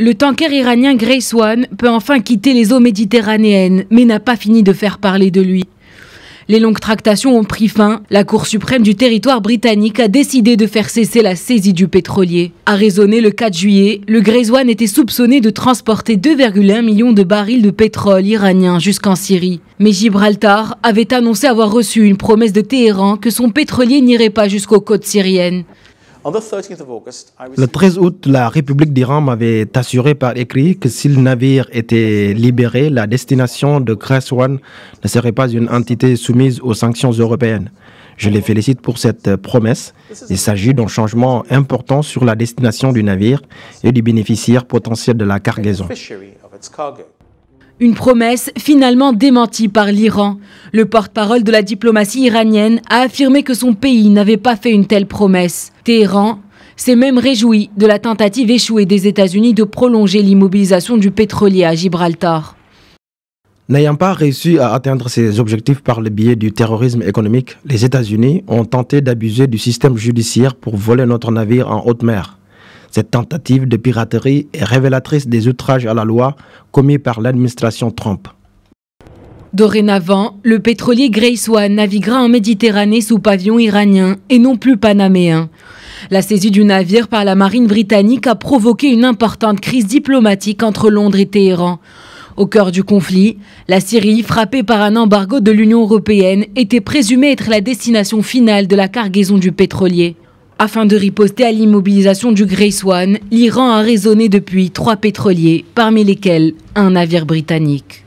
Le tanker iranien Grace One peut enfin quitter les eaux méditerranéennes, mais n'a pas fini de faire parler de lui. Les longues tractations ont pris fin. La Cour suprême du territoire britannique a décidé de faire cesser la saisie du pétrolier. A raisonner le 4 juillet, le Grace One était soupçonné de transporter 2,1 millions de barils de pétrole iranien jusqu'en Syrie. Mais Gibraltar avait annoncé avoir reçu une promesse de Téhéran que son pétrolier n'irait pas jusqu'aux côtes syriennes. Le 13 août, la République d'Iran m'avait assuré par écrit que si le navire était libéré, la destination de Grace One ne serait pas une entité soumise aux sanctions européennes. Je les félicite pour cette promesse. Il s'agit d'un changement important sur la destination du navire et du bénéficiaire potentiel de la cargaison. Une promesse finalement démentie par l'Iran. Le porte-parole de la diplomatie iranienne a affirmé que son pays n'avait pas fait une telle promesse. Téhéran s'est même réjoui de la tentative échouée des États-Unis de prolonger l'immobilisation du pétrolier à Gibraltar. N'ayant pas réussi à atteindre ses objectifs par le biais du terrorisme économique, les États-Unis ont tenté d'abuser du système judiciaire pour voler notre navire en haute mer. Cette tentative de piraterie est révélatrice des outrages à la loi commis par l'administration Trump. Dorénavant, le pétrolier Grace One naviguera en Méditerranée sous pavillon iranien et non plus panaméen. La saisie du navire par la marine britannique a provoqué une importante crise diplomatique entre Londres et Téhéran. Au cœur du conflit, la Syrie, frappée par un embargo de l'Union européenne, était présumée être la destination finale de la cargaison du pétrolier. Afin de riposter à l'immobilisation du Grace Swan, l'Iran a raisonné depuis trois pétroliers, parmi lesquels un navire britannique.